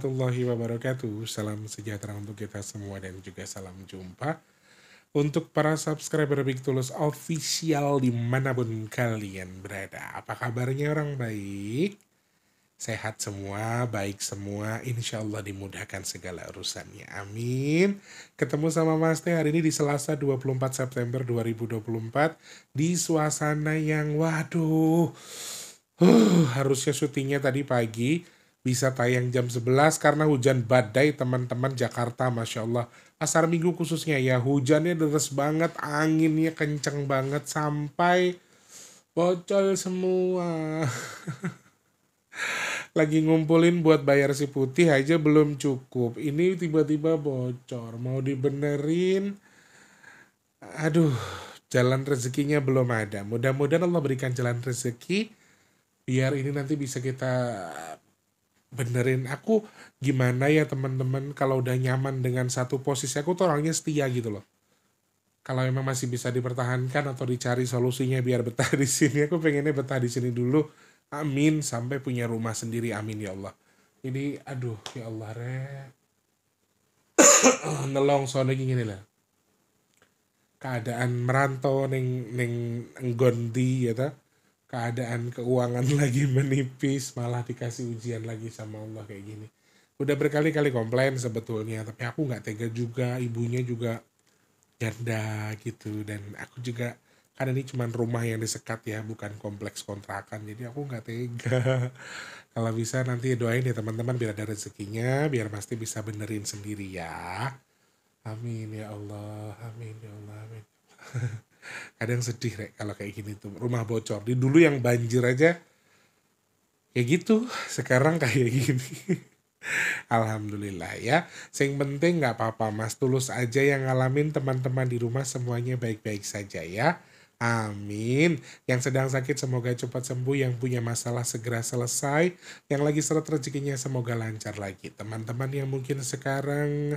warahmatullahi wabarakatuh. Salam sejahtera untuk kita semua dan juga salam jumpa untuk para subscriber Big Tulus official dimanapun kalian berada. Apa kabarnya orang baik? Sehat semua, baik semua, insya Allah dimudahkan segala urusannya. Amin. Ketemu sama Mas Teh hari ini di Selasa 24 September 2024 di suasana yang waduh. Uh, harusnya syutingnya tadi pagi, bisa tayang jam 11 karena hujan badai teman-teman Jakarta Masya Allah pasar minggu khususnya ya hujannya deres banget anginnya kenceng banget sampai bocol semua lagi ngumpulin buat bayar si putih aja belum cukup ini tiba-tiba bocor mau dibenerin aduh jalan rezekinya belum ada mudah-mudahan Allah berikan jalan rezeki biar ini nanti bisa kita benerin aku gimana ya teman-teman kalau udah nyaman dengan satu posisi aku tuh orangnya setia gitu loh kalau memang masih bisa dipertahankan atau dicari solusinya biar betah di sini aku pengennya betah di sini dulu amin sampai punya rumah sendiri amin ya Allah ini aduh ya Allah re nelong soalnya gini lah keadaan merantau neng neng gondi ya ta keadaan keuangan lagi menipis malah dikasih ujian lagi sama Allah kayak gini udah berkali-kali komplain sebetulnya tapi aku nggak tega juga ibunya juga janda gitu dan aku juga karena ini cuma rumah yang disekat ya bukan kompleks kontrakan jadi aku nggak tega kalau bisa nanti doain ya teman-teman biar ada rezekinya biar pasti bisa benerin sendiri ya amin ya Allah amin ya Allah amin kadang sedih rek kalau kayak gini tuh rumah bocor di dulu yang banjir aja kayak gitu sekarang kayak gini Alhamdulillah ya Sing penting nggak apa-apa mas Tulus aja yang ngalamin teman-teman di rumah semuanya baik-baik saja ya Amin Yang sedang sakit semoga cepat sembuh Yang punya masalah segera selesai Yang lagi seret rezekinya semoga lancar lagi Teman-teman yang mungkin sekarang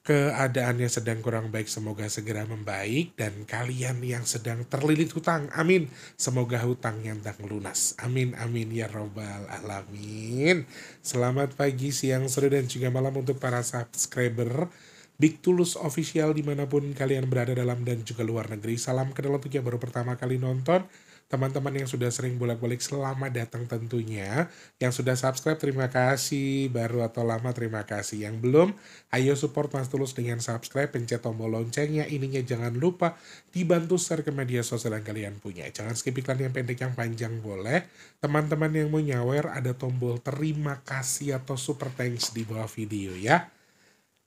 keadaannya sedang kurang baik semoga segera membaik dan kalian yang sedang terlilit hutang amin semoga hutangnya tak lunas amin amin ya robbal alamin selamat pagi siang sore dan juga malam untuk para subscriber Big Tulus Official dimanapun kalian berada dalam dan juga luar negeri salam kenal untuk yang baru pertama kali nonton teman-teman yang sudah sering bolak-balik selama datang tentunya. Yang sudah subscribe terima kasih, baru atau lama terima kasih. Yang belum, ayo support Mas Tulus dengan subscribe, pencet tombol loncengnya, ininya jangan lupa dibantu share ke media sosial yang kalian punya. Jangan skip iklan yang pendek yang panjang boleh. Teman-teman yang mau nyawer ada tombol terima kasih atau super thanks di bawah video ya.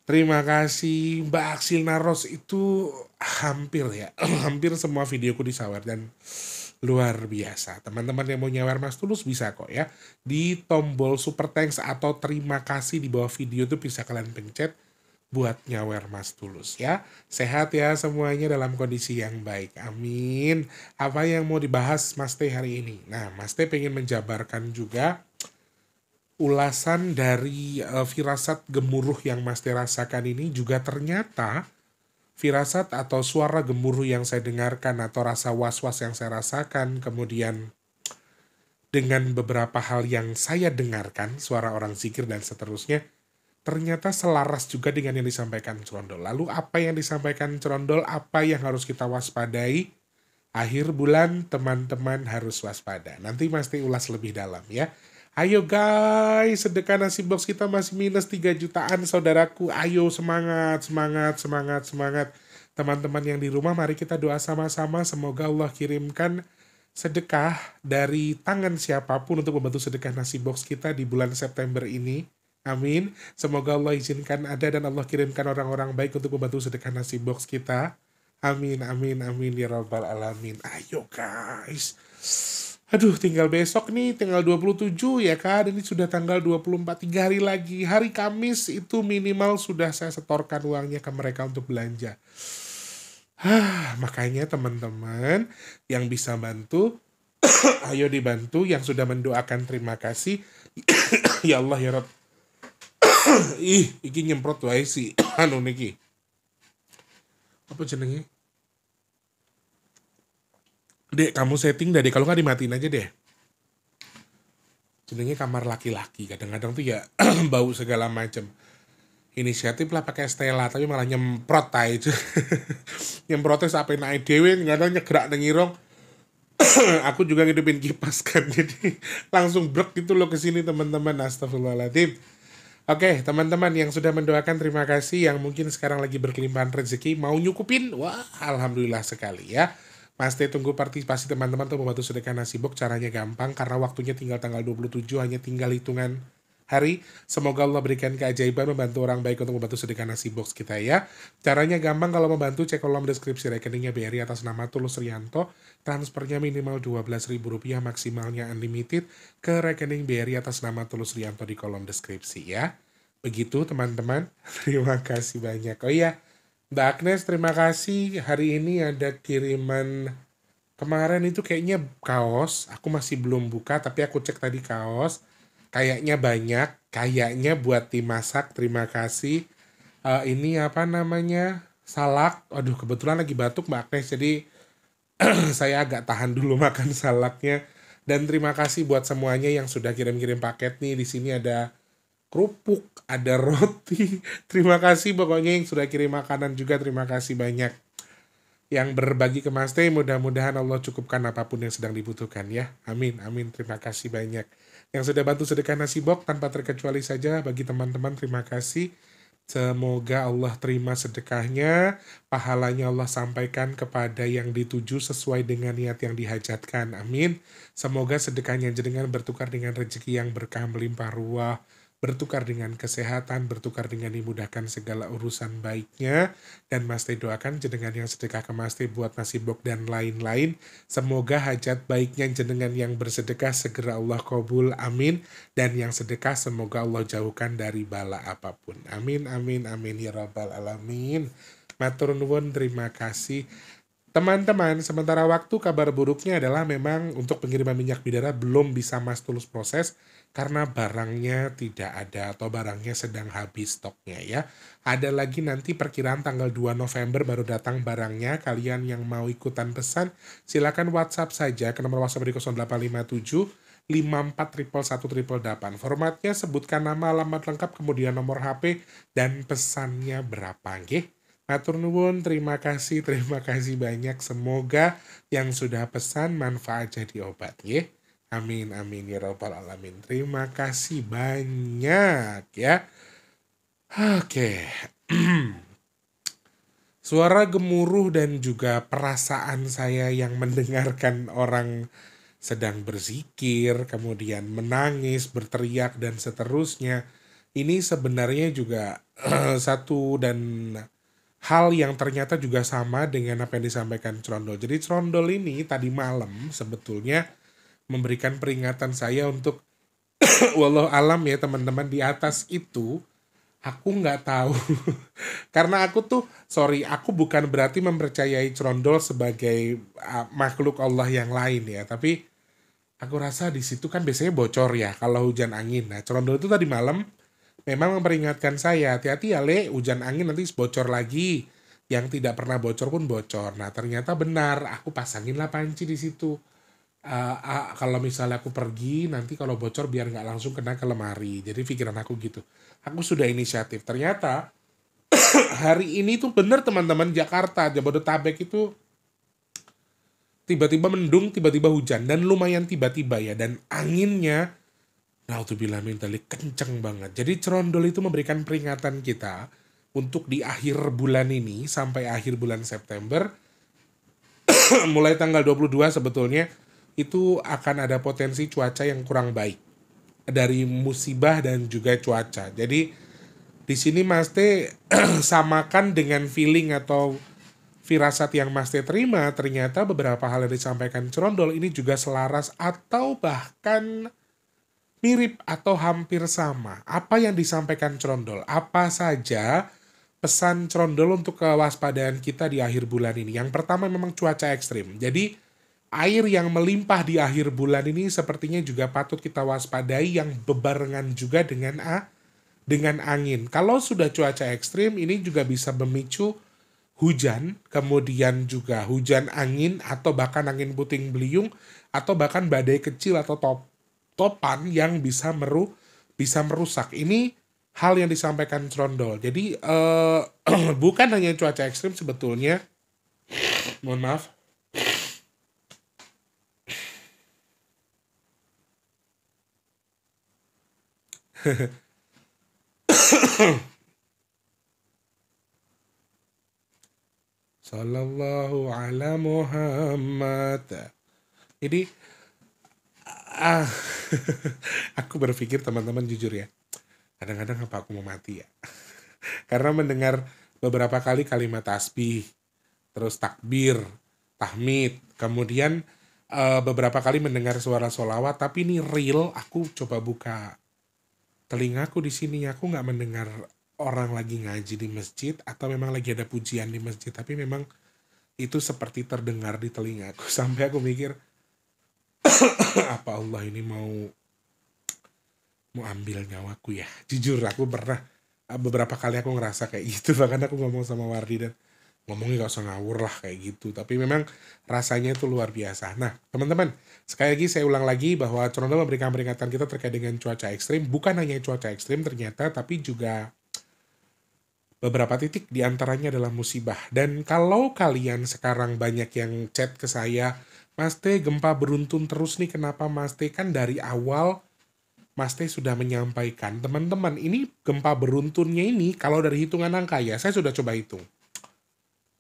Terima kasih Mbak Aksil Naros itu hampir ya, hampir semua videoku disawer dan luar biasa. Teman-teman yang mau nyewer Mas Tulus bisa kok ya. Di tombol super thanks atau terima kasih di bawah video itu bisa kalian pencet buat nyawer Mas Tulus ya. Sehat ya semuanya dalam kondisi yang baik. Amin. Apa yang mau dibahas Mas Teh hari ini? Nah, Mas Teh pengen menjabarkan juga ulasan dari uh, firasat gemuruh yang Mas Teh rasakan ini juga ternyata firasat atau suara gemuruh yang saya dengarkan atau rasa was-was yang saya rasakan, kemudian dengan beberapa hal yang saya dengarkan, suara orang zikir dan seterusnya, ternyata selaras juga dengan yang disampaikan Cerondol. Lalu apa yang disampaikan Cerondol, apa yang harus kita waspadai? Akhir bulan teman-teman harus waspada. Nanti pasti ulas lebih dalam ya. Ayo guys, sedekah nasi box kita masih minus 3 jutaan saudaraku. Ayo semangat, semangat, semangat, semangat. Teman-teman yang di rumah mari kita doa sama-sama semoga Allah kirimkan sedekah dari tangan siapapun untuk membantu sedekah nasi box kita di bulan September ini. Amin. Semoga Allah izinkan ada dan Allah kirimkan orang-orang baik untuk membantu sedekah nasi box kita. Amin, amin, amin ya rabbal alamin. Ayo guys aduh tinggal besok nih tinggal 27 ya kan ini sudah tanggal 24 3 hari lagi hari Kamis itu minimal sudah saya setorkan uangnya ke mereka untuk belanja Hah, makanya teman-teman yang bisa bantu ayo dibantu yang sudah mendoakan terima kasih ya Allah ya Rob ih ini nyemprot tuh, sih anu niki apa jenengnya? Dek, kamu setting dari kalau nggak dimatiin aja deh. Jenenge kamar laki-laki, kadang-kadang tuh ya bau segala macam. Inisiatif lah pakai Stella, tapi malah nyemprot tai itu. Nyemprotnya sampai naik dewe, kadang nyegerak nengirong. aku juga ngidupin kipas kan, jadi langsung brek gitu loh ke sini teman-teman. Astagfirullahaladzim. Oke, okay, teman-teman yang sudah mendoakan terima kasih yang mungkin sekarang lagi berkelimpahan rezeki mau nyukupin. Wah, alhamdulillah sekali ya. Pasti tunggu partisipasi teman-teman untuk membantu sedekah nasi box Caranya gampang karena waktunya tinggal tanggal 27 hanya tinggal hitungan hari. Semoga Allah berikan keajaiban membantu orang baik untuk membantu sedekah nasi box kita ya. Caranya gampang kalau membantu cek kolom deskripsi rekeningnya BRI atas nama Tulus Rianto. Transfernya minimal Rp12.000 maksimalnya unlimited ke rekening BRI atas nama Tulus Rianto di kolom deskripsi ya. Begitu teman-teman. Terima kasih banyak. Oh iya, Mbak Agnes, terima kasih. Hari ini ada kiriman kemarin itu kayaknya kaos. Aku masih belum buka, tapi aku cek tadi kaos. Kayaknya banyak. Kayaknya buat dimasak Terima kasih. Uh, ini apa namanya? Salak. Aduh, kebetulan lagi batuk Mbak Agnes. Jadi saya agak tahan dulu makan salaknya. Dan terima kasih buat semuanya yang sudah kirim-kirim paket nih. Di sini ada kerupuk, ada roti. Terima kasih pokoknya yang sudah kirim makanan juga terima kasih banyak. Yang berbagi ke Mas Teh mudah-mudahan Allah cukupkan apapun yang sedang dibutuhkan ya. Amin, amin. Terima kasih banyak. Yang sudah bantu sedekah nasi bok tanpa terkecuali saja bagi teman-teman terima kasih. Semoga Allah terima sedekahnya, pahalanya Allah sampaikan kepada yang dituju sesuai dengan niat yang dihajatkan. Amin. Semoga sedekahnya jenengan bertukar dengan rezeki yang berkah melimpah ruah, bertukar dengan kesehatan, bertukar dengan dimudahkan segala urusan baiknya. Dan Mas Teh doakan jenengan yang sedekah ke Mas Teh buat bok dan lain-lain. Semoga hajat baiknya jenengan yang bersedekah segera Allah kabul. Amin. Dan yang sedekah semoga Allah jauhkan dari bala apapun. Amin, amin, amin. Ya Rabbal Alamin. Matur nuwun, terima kasih. Teman-teman, sementara waktu kabar buruknya adalah memang untuk pengiriman minyak bidara belum bisa Mas Tulus proses karena barangnya tidak ada atau barangnya sedang habis stoknya ya. Ada lagi nanti perkiraan tanggal 2 November baru datang barangnya. Kalian yang mau ikutan pesan silakan WhatsApp saja ke nomor WhatsApp di 0857 541118. Formatnya sebutkan nama, alamat lengkap, kemudian nomor HP dan pesannya berapa, nggih. Matur nuwun, terima kasih, terima kasih banyak. Semoga yang sudah pesan manfaat jadi obat, nggih. Amin, amin ya robbal alamin. Terima kasih banyak ya. Oke. Suara gemuruh dan juga perasaan saya yang mendengarkan orang sedang berzikir, kemudian menangis, berteriak dan seterusnya. Ini sebenarnya juga satu dan hal yang ternyata juga sama dengan apa yang disampaikan Trondol. Jadi Trondol ini tadi malam sebetulnya memberikan peringatan saya untuk walau alam ya teman-teman di atas itu aku nggak tahu karena aku tuh sorry aku bukan berarti mempercayai Trondol sebagai uh, makhluk Allah yang lain ya tapi aku rasa di situ kan biasanya bocor ya kalau hujan angin nah Trondol itu tadi malam memang memperingatkan saya hati-hati ya le hujan angin nanti bocor lagi yang tidak pernah bocor pun bocor. Nah ternyata benar, aku pasanginlah panci di situ uh, uh, kalau misalnya aku pergi nanti kalau bocor biar nggak langsung kena ke lemari jadi pikiran aku gitu aku sudah inisiatif ternyata hari ini tuh bener teman-teman Jakarta Jabodetabek itu tiba-tiba mendung tiba-tiba hujan dan lumayan tiba-tiba ya dan anginnya Nautubillah mentali kenceng banget. Jadi cerondol itu memberikan peringatan kita untuk di akhir bulan ini sampai akhir bulan September mulai tanggal 22 sebetulnya itu akan ada potensi cuaca yang kurang baik dari musibah dan juga cuaca. Jadi di sini Mas T samakan dengan feeling atau firasat yang Mas T terima, ternyata beberapa hal yang disampaikan Cerondol ini juga selaras atau bahkan mirip atau hampir sama. Apa yang disampaikan Cerondol? Apa saja pesan Cerondol untuk kewaspadaan kita di akhir bulan ini? Yang pertama memang cuaca ekstrim. Jadi Air yang melimpah di akhir bulan ini sepertinya juga patut kita waspadai yang bebarengan juga dengan A dengan angin. Kalau sudah cuaca ekstrim ini juga bisa memicu hujan, kemudian juga hujan angin atau bahkan angin puting beliung atau bahkan badai kecil atau top, topan yang bisa meru bisa merusak. Ini hal yang disampaikan Trondol. Jadi eh, bukan hanya cuaca ekstrim sebetulnya. Mohon maaf Sallallahu ala Muhammad. Jadi ah, aku berpikir teman-teman jujur ya. Kadang-kadang apa aku mau mati ya? Karena mendengar beberapa kali kalimat tasbih, terus takbir, tahmid, kemudian uh, beberapa kali mendengar suara solawat, tapi ini real aku coba buka telingaku di sini aku nggak mendengar orang lagi ngaji di masjid atau memang lagi ada pujian di masjid tapi memang itu seperti terdengar di telingaku sampai aku mikir apa Allah ini mau mau ambil nyawaku ya jujur aku pernah beberapa kali aku ngerasa kayak gitu bahkan aku ngomong sama Wardi dan ngomongnya gak usah ngawur lah kayak gitu tapi memang rasanya itu luar biasa nah teman-teman sekali lagi saya ulang lagi bahwa Toronto memberikan peringatan kita terkait dengan cuaca ekstrim bukan hanya cuaca ekstrim ternyata tapi juga beberapa titik diantaranya adalah musibah dan kalau kalian sekarang banyak yang chat ke saya Mas T gempa beruntun terus nih kenapa Mas T kan dari awal Mas T sudah menyampaikan, teman-teman ini gempa beruntunnya ini kalau dari hitungan angka ya, saya sudah coba hitung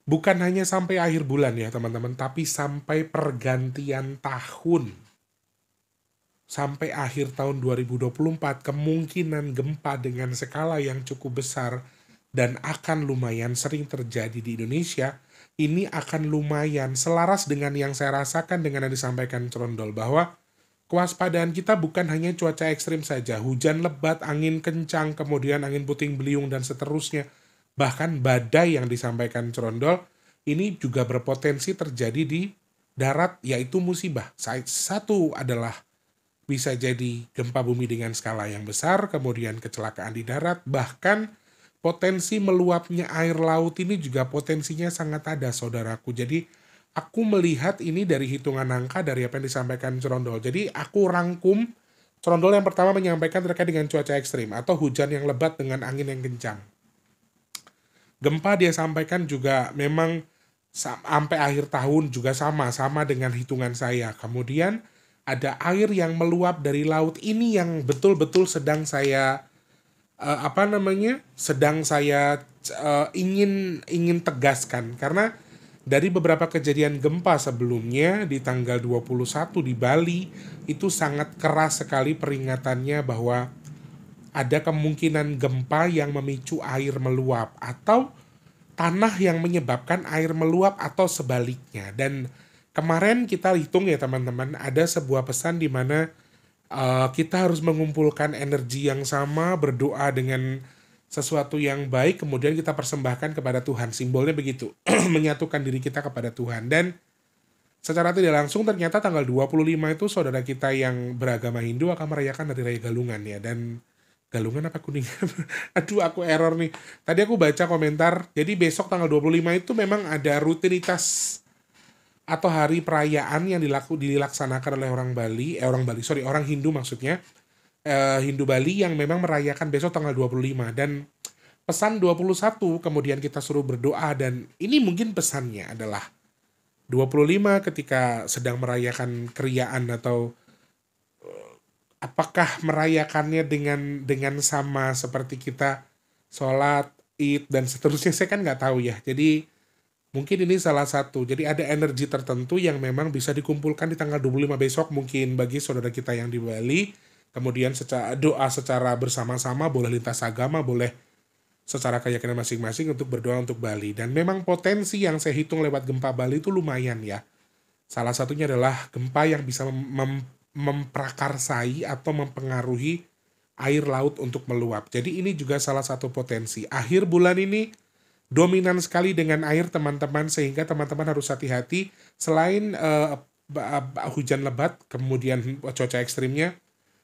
bukan hanya sampai akhir bulan ya teman-teman, tapi sampai pergantian tahun. Sampai akhir tahun 2024 kemungkinan gempa dengan skala yang cukup besar dan akan lumayan sering terjadi di Indonesia, ini akan lumayan selaras dengan yang saya rasakan dengan yang disampaikan Trondol bahwa kewaspadaan kita bukan hanya cuaca ekstrim saja, hujan lebat, angin kencang, kemudian angin puting beliung dan seterusnya bahkan badai yang disampaikan Cerondol ini juga berpotensi terjadi di darat yaitu musibah. Satu adalah bisa jadi gempa bumi dengan skala yang besar, kemudian kecelakaan di darat, bahkan potensi meluapnya air laut ini juga potensinya sangat ada saudaraku. Jadi aku melihat ini dari hitungan angka dari apa yang disampaikan Cerondol. Jadi aku rangkum Cerondol yang pertama menyampaikan terkait dengan cuaca ekstrim atau hujan yang lebat dengan angin yang kencang Gempa dia sampaikan juga memang sampai akhir tahun juga sama sama dengan hitungan saya. Kemudian ada air yang meluap dari laut ini yang betul-betul sedang saya uh, apa namanya? sedang saya uh, ingin ingin tegaskan karena dari beberapa kejadian gempa sebelumnya di tanggal 21 di Bali itu sangat keras sekali peringatannya bahwa ada kemungkinan gempa yang memicu air meluap atau tanah yang menyebabkan air meluap atau sebaliknya. Dan kemarin kita hitung ya teman-teman, ada sebuah pesan di mana uh, kita harus mengumpulkan energi yang sama, berdoa dengan sesuatu yang baik, kemudian kita persembahkan kepada Tuhan. Simbolnya begitu, menyatukan diri kita kepada Tuhan. Dan secara tidak langsung ternyata tanggal 25 itu saudara kita yang beragama Hindu akan merayakan dari Raya Galungan ya. Dan galungan apa kuningan? aduh aku error nih tadi aku baca komentar jadi besok tanggal 25 itu memang ada rutinitas atau hari perayaan yang dilaku, dilaksanakan oleh orang Bali eh orang Bali sorry orang Hindu maksudnya eh, Hindu Bali yang memang merayakan besok tanggal 25 dan pesan 21 kemudian kita suruh berdoa dan ini mungkin pesannya adalah 25 ketika sedang merayakan keriaan atau apakah merayakannya dengan dengan sama seperti kita sholat id dan seterusnya saya kan nggak tahu ya jadi mungkin ini salah satu jadi ada energi tertentu yang memang bisa dikumpulkan di tanggal 25 besok mungkin bagi saudara kita yang di Bali kemudian secara doa secara bersama-sama boleh lintas agama boleh secara keyakinan masing-masing untuk berdoa untuk Bali dan memang potensi yang saya hitung lewat gempa Bali itu lumayan ya salah satunya adalah gempa yang bisa mem memprakarsai atau mempengaruhi air laut untuk meluap. Jadi ini juga salah satu potensi. Akhir bulan ini dominan sekali dengan air teman-teman sehingga teman-teman harus hati-hati selain uh, hujan lebat kemudian cuaca ekstrimnya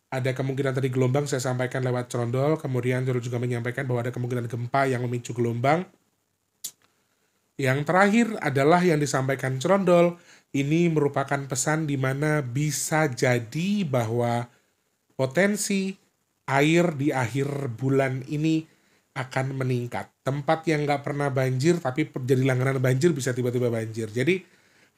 ada kemungkinan tadi gelombang saya sampaikan lewat condol kemudian Jorul juga menyampaikan bahwa ada kemungkinan gempa yang memicu gelombang yang terakhir adalah yang disampaikan Cerondol, ini merupakan pesan di mana bisa jadi bahwa potensi air di akhir bulan ini akan meningkat. Tempat yang nggak pernah banjir tapi jadi langganan banjir bisa tiba-tiba banjir. Jadi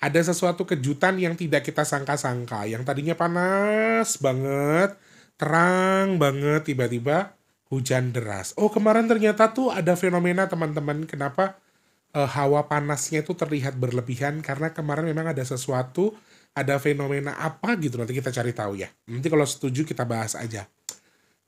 ada sesuatu kejutan yang tidak kita sangka-sangka. Yang tadinya panas banget, terang banget, tiba-tiba hujan deras. Oh kemarin ternyata tuh ada fenomena teman-teman. Kenapa? uh, hawa panasnya itu terlihat berlebihan karena kemarin memang ada sesuatu, ada fenomena apa gitu nanti kita cari tahu ya. Nanti kalau setuju kita bahas aja.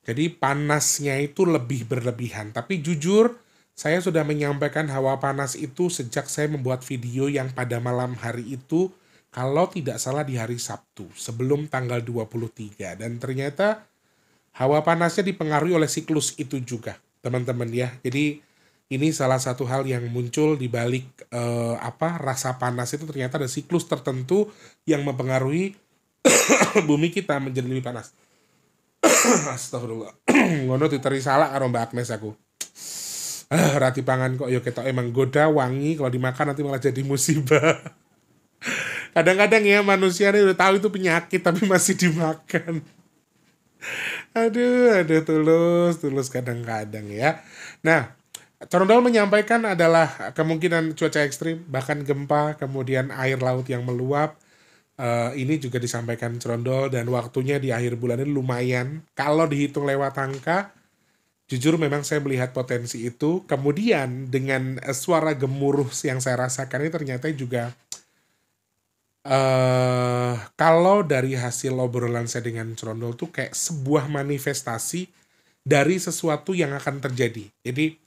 Jadi panasnya itu lebih berlebihan, tapi jujur saya sudah menyampaikan hawa panas itu sejak saya membuat video yang pada malam hari itu kalau tidak salah di hari Sabtu sebelum tanggal 23 dan ternyata hawa panasnya dipengaruhi oleh siklus itu juga, teman-teman ya. Jadi ini salah satu hal yang muncul di balik eh, apa rasa panas itu ternyata ada siklus tertentu yang mempengaruhi bumi kita menjadi lebih panas. Astagfirullah. Ngono diteri salah karo Mbak Agnes aku. Uh, rati pangan kok yo ya ketok emang goda wangi kalau dimakan nanti malah jadi musibah. Kadang-kadang ya manusia ini udah tahu itu penyakit tapi masih dimakan. aduh, aduh tulus, tulus kadang-kadang ya. Nah, Trondol menyampaikan adalah kemungkinan cuaca ekstrim, bahkan gempa, kemudian air laut yang meluap. Uh, ini juga disampaikan Trondol dan waktunya di akhir bulan ini lumayan. Kalau dihitung lewat angka, jujur memang saya melihat potensi itu. Kemudian dengan suara gemuruh yang saya rasakan ini ternyata juga uh, kalau dari hasil obrolan saya dengan Trondol tuh kayak sebuah manifestasi dari sesuatu yang akan terjadi. Jadi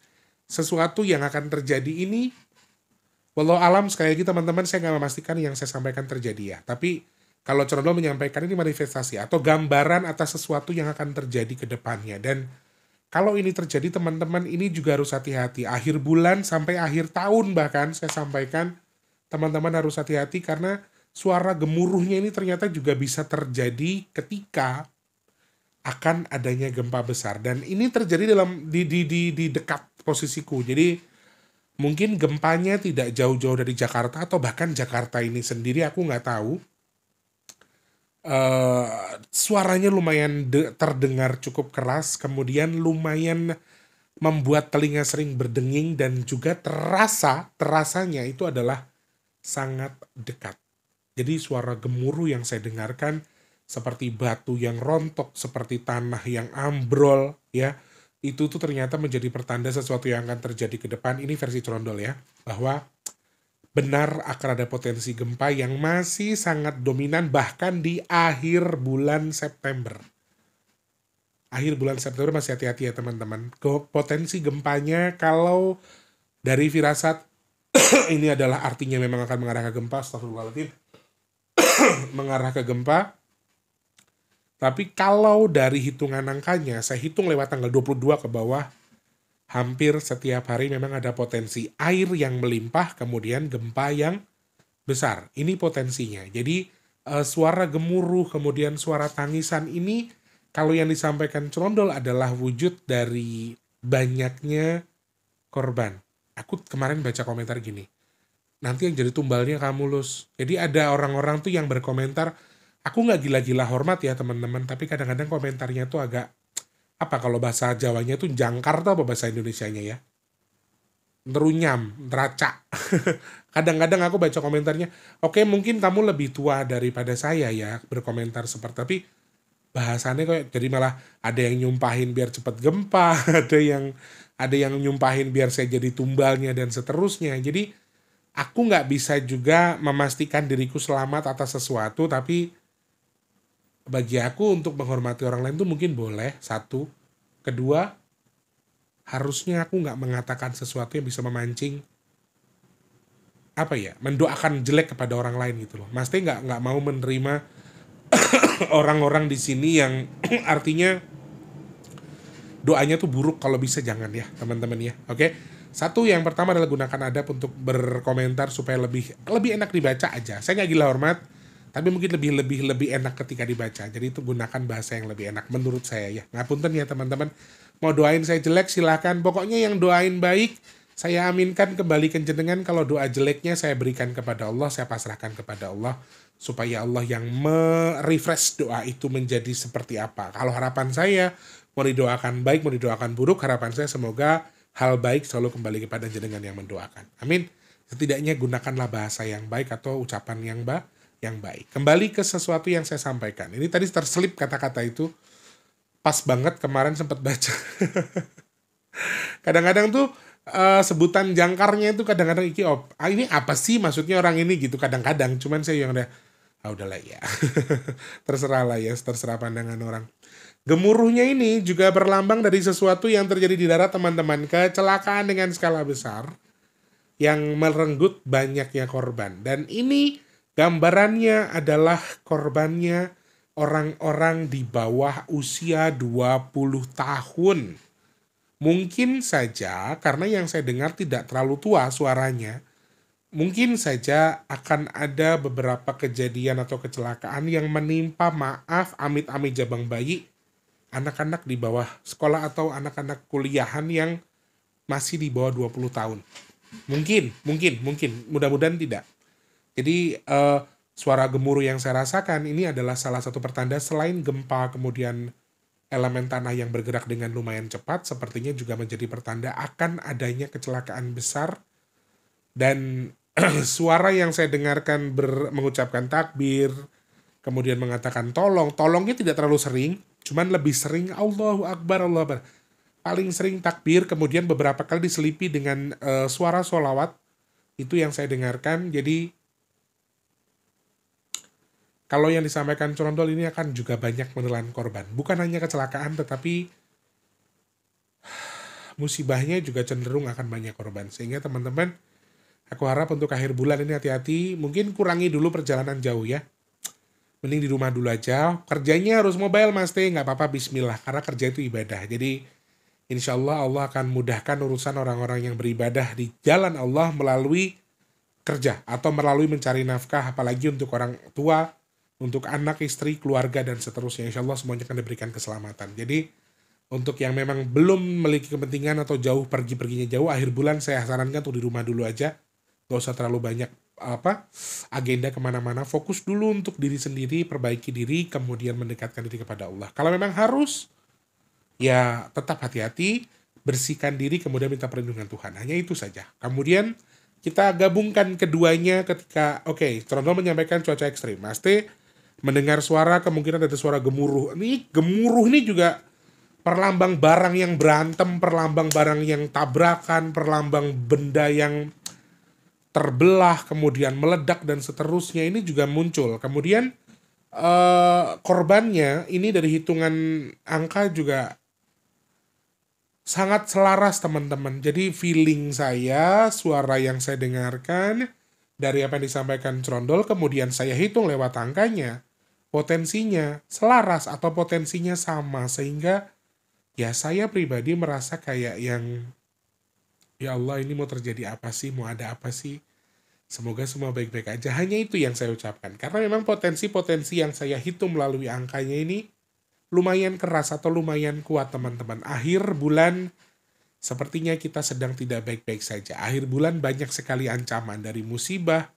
sesuatu yang akan terjadi ini walau alam sekali lagi teman-teman saya nggak memastikan yang saya sampaikan terjadi ya tapi kalau Cerdol menyampaikan ini manifestasi atau gambaran atas sesuatu yang akan terjadi ke depannya dan kalau ini terjadi teman-teman ini juga harus hati-hati akhir bulan sampai akhir tahun bahkan saya sampaikan teman-teman harus hati-hati karena suara gemuruhnya ini ternyata juga bisa terjadi ketika akan adanya gempa besar dan ini terjadi dalam di di di, di dekat posisiku. Jadi mungkin gempanya tidak jauh-jauh dari Jakarta atau bahkan Jakarta ini sendiri aku nggak tahu. Uh, suaranya lumayan de- terdengar cukup keras, kemudian lumayan membuat telinga sering berdenging dan juga terasa terasanya itu adalah sangat dekat. Jadi suara gemuruh yang saya dengarkan seperti batu yang rontok, seperti tanah yang ambrol, ya itu tuh ternyata menjadi pertanda sesuatu yang akan terjadi ke depan. Ini versi Trondol ya, bahwa benar akan ada potensi gempa yang masih sangat dominan bahkan di akhir bulan September. Akhir bulan September masih hati-hati ya teman-teman. Potensi gempanya kalau dari firasat ini adalah artinya memang akan mengarah ke gempa, astagfirullahaladzim. mengarah ke gempa tapi kalau dari hitungan angkanya, saya hitung lewat tanggal 22 ke bawah, hampir setiap hari memang ada potensi air yang melimpah, kemudian gempa yang besar. Ini potensinya. Jadi eh, suara gemuruh, kemudian suara tangisan ini, kalau yang disampaikan Cerondol adalah wujud dari banyaknya korban. Aku kemarin baca komentar gini, nanti yang jadi tumbalnya kamu lus. Jadi ada orang-orang tuh yang berkomentar, aku nggak gila-gila hormat ya teman-teman tapi kadang-kadang komentarnya tuh agak apa kalau bahasa Jawanya tuh jangkar tuh apa bahasa Indonesia-nya ya nerunyam, neraca. Kadang-kadang aku baca komentarnya, oke okay, mungkin kamu lebih tua daripada saya ya berkomentar seperti tapi bahasannya kayak jadi malah ada yang nyumpahin biar cepet gempa, ada yang ada yang nyumpahin biar saya jadi tumbalnya dan seterusnya. Jadi aku nggak bisa juga memastikan diriku selamat atas sesuatu tapi bagi aku untuk menghormati orang lain tuh mungkin boleh satu kedua harusnya aku nggak mengatakan sesuatu yang bisa memancing apa ya mendoakan jelek kepada orang lain gitu loh pasti nggak nggak mau menerima orang-orang di sini yang artinya doanya tuh buruk kalau bisa jangan ya teman-teman ya oke satu yang pertama adalah gunakan adab untuk berkomentar supaya lebih lebih enak dibaca aja saya nggak gila hormat tapi mungkin lebih lebih lebih enak ketika dibaca jadi itu gunakan bahasa yang lebih enak menurut saya ya ngapunten ya teman-teman mau doain saya jelek silahkan pokoknya yang doain baik saya aminkan kembali ke jenengan kalau doa jeleknya saya berikan kepada Allah saya pasrahkan kepada Allah supaya Allah yang merefresh doa itu menjadi seperti apa kalau harapan saya mau didoakan baik mau didoakan buruk harapan saya semoga hal baik selalu kembali kepada jenengan yang mendoakan amin setidaknya gunakanlah bahasa yang baik atau ucapan yang baik yang baik. Kembali ke sesuatu yang saya sampaikan. Ini tadi terselip kata-kata itu. Pas banget kemarin sempat baca. kadang-kadang tuh uh, sebutan jangkarnya itu kadang-kadang iki op, ah, ini apa sih maksudnya orang ini gitu kadang-kadang. Cuman saya yang udah ah udahlah ya. terserah lah ya, terserah pandangan orang. Gemuruhnya ini juga berlambang dari sesuatu yang terjadi di darat teman-teman, kecelakaan dengan skala besar yang merenggut banyaknya korban. Dan ini Gambarannya adalah korbannya orang-orang di bawah usia 20 tahun. Mungkin saja karena yang saya dengar tidak terlalu tua suaranya, mungkin saja akan ada beberapa kejadian atau kecelakaan yang menimpa maaf amit-amit jabang bayi anak-anak di bawah sekolah atau anak-anak kuliahan yang masih di bawah 20 tahun. Mungkin, mungkin, mungkin. Mudah-mudahan tidak. Jadi uh, suara gemuruh yang saya rasakan ini adalah salah satu pertanda selain gempa kemudian elemen tanah yang bergerak dengan lumayan cepat sepertinya juga menjadi pertanda akan adanya kecelakaan besar dan suara yang saya dengarkan ber, mengucapkan takbir kemudian mengatakan tolong tolongnya tidak terlalu sering cuman lebih sering Allahu Akbar Allahu Akbar paling sering takbir kemudian beberapa kali diselipi dengan uh, suara solawat itu yang saya dengarkan jadi kalau yang disampaikan Condol ini akan juga banyak menelan korban. Bukan hanya kecelakaan, tetapi musibahnya juga cenderung akan banyak korban. Sehingga teman-teman, aku harap untuk akhir bulan ini hati-hati. Mungkin kurangi dulu perjalanan jauh ya. Mending di rumah dulu aja. Kerjanya harus mobile mas Teh, nggak apa-apa bismillah. Karena kerja itu ibadah. Jadi insya Allah Allah akan mudahkan urusan orang-orang yang beribadah di jalan Allah melalui kerja atau melalui mencari nafkah apalagi untuk orang tua untuk anak, istri, keluarga, dan seterusnya. Insya Allah semuanya akan diberikan keselamatan. Jadi untuk yang memang belum memiliki kepentingan atau jauh pergi-perginya jauh, akhir bulan saya sarankan untuk di rumah dulu aja. Gak usah terlalu banyak apa agenda kemana-mana fokus dulu untuk diri sendiri perbaiki diri kemudian mendekatkan diri kepada Allah kalau memang harus ya tetap hati-hati bersihkan diri kemudian minta perlindungan Tuhan hanya itu saja kemudian kita gabungkan keduanya ketika oke okay, Trondol menyampaikan cuaca ekstrim pasti mendengar suara kemungkinan ada suara gemuruh. Ini gemuruh ini juga perlambang barang yang berantem, perlambang barang yang tabrakan, perlambang benda yang terbelah, kemudian meledak dan seterusnya ini juga muncul. Kemudian eh, korbannya ini dari hitungan angka juga sangat selaras teman-teman. Jadi feeling saya, suara yang saya dengarkan dari apa yang disampaikan Trondol, kemudian saya hitung lewat angkanya potensinya selaras atau potensinya sama sehingga ya saya pribadi merasa kayak yang ya Allah ini mau terjadi apa sih mau ada apa sih semoga semua baik-baik aja hanya itu yang saya ucapkan karena memang potensi-potensi yang saya hitung melalui angkanya ini lumayan keras atau lumayan kuat teman-teman akhir bulan sepertinya kita sedang tidak baik-baik saja akhir bulan banyak sekali ancaman dari musibah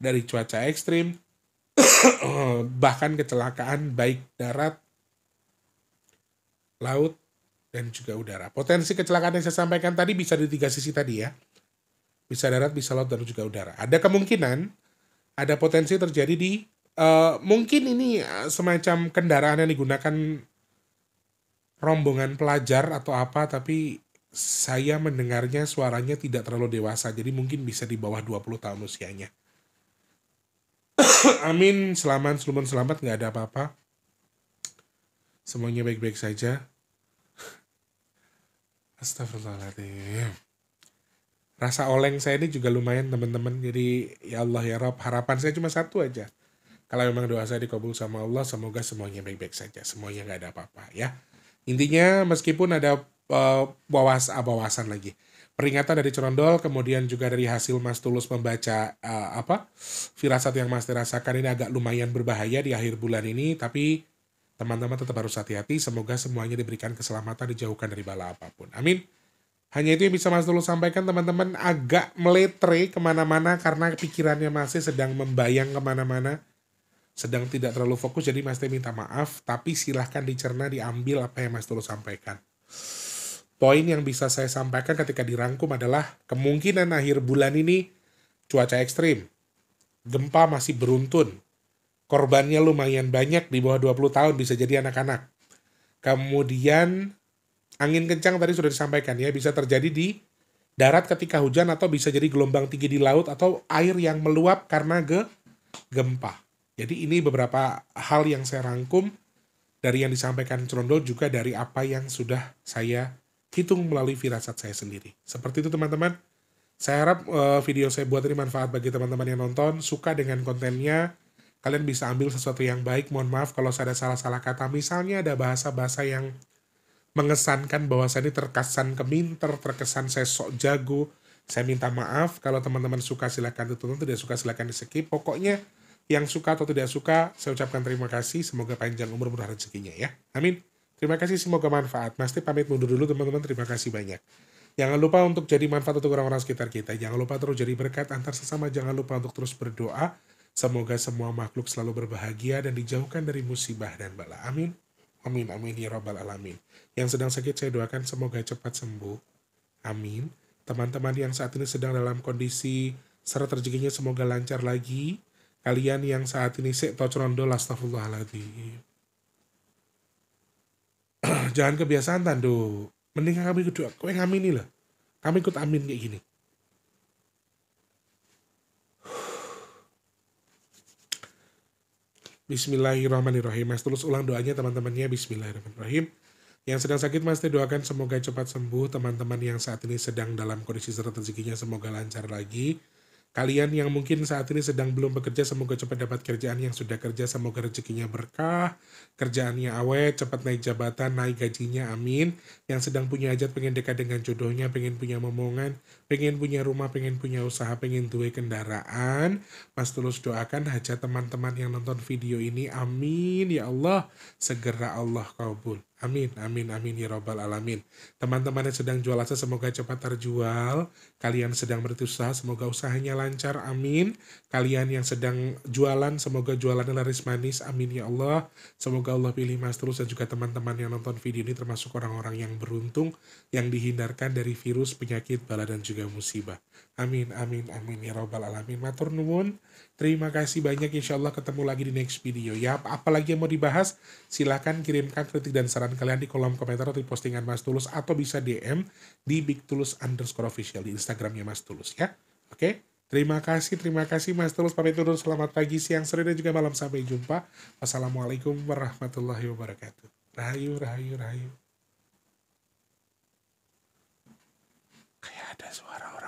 dari cuaca ekstrim bahkan kecelakaan baik darat, laut, dan juga udara. Potensi kecelakaan yang saya sampaikan tadi bisa di tiga sisi tadi ya. Bisa darat, bisa laut, dan juga udara. Ada kemungkinan ada potensi terjadi di uh, mungkin ini eh, semacam kendaraan yang digunakan rombongan pelajar atau apa tapi saya mendengarnya suaranya tidak terlalu dewasa jadi mungkin bisa di bawah 20 tahun usianya Amin, selamat, selamat selamat, nggak ada apa-apa. Semuanya baik-baik saja. Astagfirullahaladzim. Rasa oleng saya ini juga lumayan teman-teman. Jadi ya Allah ya Rob, harapan saya cuma satu aja. Kalau memang doa saya dikabul sama Allah, semoga semuanya baik-baik saja. Semuanya nggak ada apa-apa ya. Intinya meskipun ada uh, wawas, ah, lagi peringatan dari Dol, kemudian juga dari hasil Mas Tulus membaca uh, apa firasat yang Mas rasakan ini agak lumayan berbahaya di akhir bulan ini, tapi teman-teman tetap harus hati-hati. Semoga semuanya diberikan keselamatan, dijauhkan dari bala apapun. Amin. Hanya itu yang bisa Mas Tulus sampaikan teman-teman agak meletre kemana-mana karena pikirannya masih sedang membayang kemana-mana sedang tidak terlalu fokus jadi Mas Teh minta maaf tapi silahkan dicerna diambil apa yang Mas Tulus sampaikan poin yang bisa saya sampaikan ketika dirangkum adalah kemungkinan akhir bulan ini cuaca ekstrim, gempa masih beruntun, korbannya lumayan banyak di bawah 20 tahun bisa jadi anak-anak. Kemudian angin kencang tadi sudah disampaikan ya bisa terjadi di darat ketika hujan atau bisa jadi gelombang tinggi di laut atau air yang meluap karena ge gempa. Jadi ini beberapa hal yang saya rangkum dari yang disampaikan Trondol juga dari apa yang sudah saya hitung melalui firasat saya sendiri. Seperti itu teman-teman. Saya harap uh, video saya buat ini manfaat bagi teman-teman yang nonton, suka dengan kontennya. Kalian bisa ambil sesuatu yang baik. Mohon maaf kalau saya ada salah-salah kata. Misalnya ada bahasa-bahasa yang mengesankan bahwa saya ini terkesan keminter, terkesan saya sok jago. Saya minta maaf kalau teman-teman suka silahkan ditonton, tidak suka silahkan di skip. Pokoknya yang suka atau tidak suka, saya ucapkan terima kasih. Semoga panjang umur murah rezekinya ya. Amin. Terima kasih semoga manfaat. Mas pamit mundur dulu teman-teman. Terima kasih banyak. Jangan lupa untuk jadi manfaat untuk orang-orang sekitar kita. Jangan lupa terus jadi berkat antar sesama. Jangan lupa untuk terus berdoa. Semoga semua makhluk selalu berbahagia dan dijauhkan dari musibah dan bala. Amin. Amin, amin, ya Rabbal alamin. Yang sedang sakit saya doakan semoga cepat sembuh. Amin. Teman-teman yang saat ini sedang dalam kondisi serat rezekinya semoga lancar lagi. Kalian yang saat ini sektor tocrondo astagfirullahaladzim. jangan kebiasaan tando mendingan kami kedua kami ngamini lah kami ikut amin kayak gini Bismillahirrahmanirrahim. Mas terus ulang doanya teman-temannya. Bismillahirrahmanirrahim. Yang sedang sakit Mas doakan semoga cepat sembuh. Teman-teman yang saat ini sedang dalam kondisi serat rezekinya semoga lancar lagi. Kalian yang mungkin saat ini sedang belum bekerja, semoga cepat dapat kerjaan yang sudah kerja, semoga rezekinya berkah, kerjaannya awet, cepat naik jabatan, naik gajinya, amin. Yang sedang punya ajat, pengen dekat dengan jodohnya, pengen punya momongan, pengen punya rumah, pengen punya usaha, pengen duit kendaraan. Mas Tulus doakan hajat teman-teman yang nonton video ini, amin. Ya Allah, segera Allah kabul. Amin, amin, amin ya robbal alamin. Teman-teman yang sedang jual asa semoga cepat terjual. Kalian sedang berusaha semoga usahanya lancar. Amin. Kalian yang sedang jualan semoga jualannya laris manis. Amin ya Allah. Semoga Allah pilih Mas terus dan juga teman-teman yang nonton video ini termasuk orang-orang yang beruntung yang dihindarkan dari virus, penyakit, bala dan juga musibah. Amin, amin, amin ya robbal alamin. Matur nuwun. Terima kasih banyak. Insya Allah ketemu lagi di next video. Ya, apalagi yang mau dibahas, silahkan kirimkan kritik dan saran saran kalian di kolom komentar atau di postingan Mas Tulus atau bisa DM di Big Tulus underscore official di Instagramnya Mas Tulus ya. Oke, terima kasih, terima kasih Mas Tulus. Pamit turun, selamat pagi, siang, sore, dan juga malam. Sampai jumpa. Wassalamualaikum warahmatullahi wabarakatuh. Rahayu, rahayu, rahayu. Kayak ada suara orang.